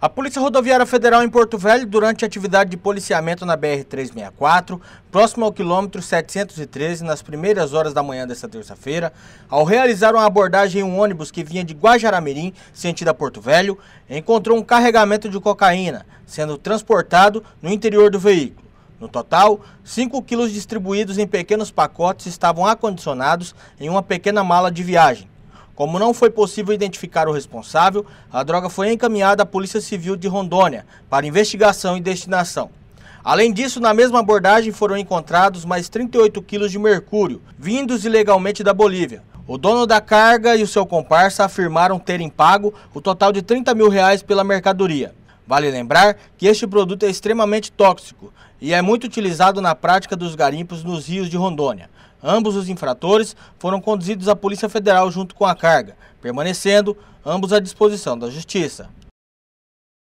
A Polícia Rodoviária Federal em Porto Velho, durante atividade de policiamento na BR-364, próximo ao quilômetro 713, nas primeiras horas da manhã desta terça-feira, ao realizar uma abordagem em um ônibus que vinha de Guajaramirim, sentido a Porto Velho, encontrou um carregamento de cocaína sendo transportado no interior do veículo. No total, 5 quilos distribuídos em pequenos pacotes estavam acondicionados em uma pequena mala de viagem. Como não foi possível identificar o responsável, a droga foi encaminhada à Polícia Civil de Rondônia para investigação e destinação. Além disso, na mesma abordagem foram encontrados mais 38 quilos de mercúrio, vindos ilegalmente da Bolívia. O dono da carga e o seu comparsa afirmaram terem pago o total de 30 mil reais pela mercadoria. Vale lembrar que este produto é extremamente tóxico e é muito utilizado na prática dos garimpos nos rios de Rondônia. Ambos os infratores foram conduzidos à Polícia Federal junto com a carga, permanecendo ambos à disposição da Justiça.